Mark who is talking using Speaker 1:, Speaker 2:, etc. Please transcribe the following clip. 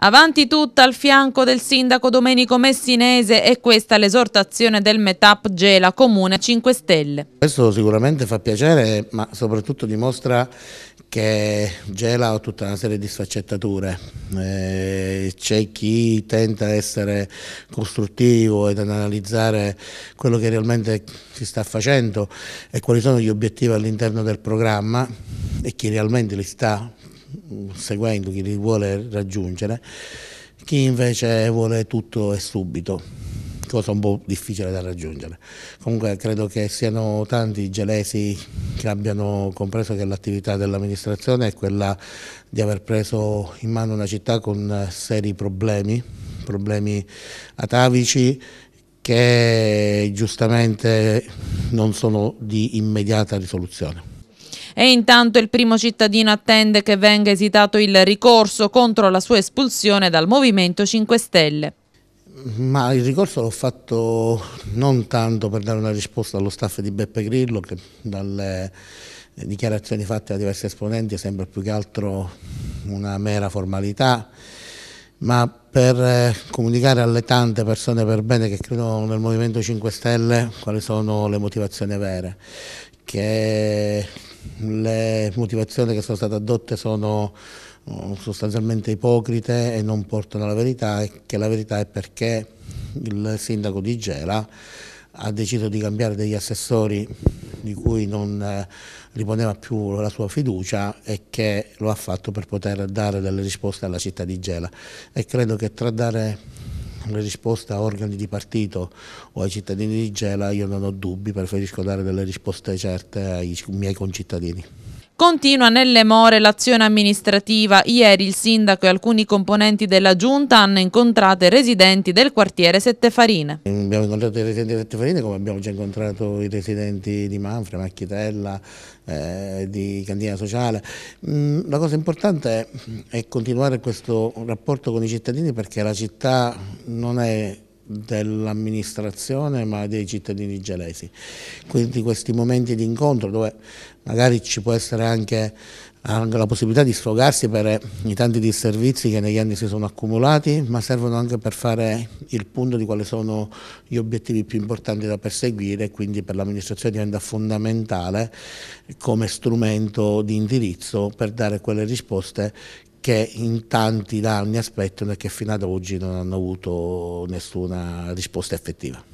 Speaker 1: Avanti tutta al fianco del sindaco Domenico Messinese e questa è l'esortazione del Metap Gela Comune 5 Stelle.
Speaker 2: Questo sicuramente fa piacere ma soprattutto dimostra che Gela ha tutta una serie di sfaccettature, eh, c'è chi tenta di essere costruttivo ed analizzare quello che realmente si sta facendo e quali sono gli obiettivi all'interno del programma e chi realmente li sta seguendo chi li vuole raggiungere, chi invece vuole tutto e subito, cosa un po' difficile da raggiungere. Comunque credo che siano tanti i gelesi che abbiano compreso che l'attività dell'amministrazione è quella di aver preso in mano una città con seri problemi, problemi atavici che giustamente non sono di immediata risoluzione.
Speaker 1: E intanto il primo cittadino attende che venga esitato il ricorso contro la sua espulsione dal Movimento 5 Stelle.
Speaker 2: Ma il ricorso l'ho fatto non tanto per dare una risposta allo staff di Beppe Grillo che dalle dichiarazioni fatte da diversi esponenti sembra più che altro una mera formalità, ma per eh, comunicare alle tante persone per bene che credono nel Movimento 5 Stelle quali sono le motivazioni vere, che le motivazioni che sono state adotte sono mm, sostanzialmente ipocrite e non portano alla verità e che la verità è perché il sindaco di Gela ha deciso di cambiare degli assessori di cui non eh, riponeva più la sua fiducia e che lo ha fatto per poter dare delle risposte alla città di Gela. E credo che tra dare le risposte a organi di partito o ai cittadini di Gela io non ho dubbi, preferisco dare delle risposte certe ai miei concittadini.
Speaker 1: Continua nelle more l'azione amministrativa. Ieri il sindaco e alcuni componenti della giunta hanno incontrato i residenti del quartiere Settefarine.
Speaker 2: Abbiamo incontrato i residenti di Settefarine come abbiamo già incontrato i residenti di Manfre, Macchitella, eh, di Cantina Sociale. Mm, la cosa importante è, è continuare questo rapporto con i cittadini perché la città non è dell'amministrazione ma dei cittadini gelesi. Quindi questi momenti di incontro dove magari ci può essere anche, anche la possibilità di sfogarsi per eh, i tanti disservizi che negli anni si sono accumulati, ma servono anche per fare il punto di quali sono gli obiettivi più importanti da perseguire e quindi per l'amministrazione diventa fondamentale come strumento di indirizzo per dare quelle risposte che in tanti danni aspettano e che fino ad oggi non hanno avuto nessuna risposta effettiva.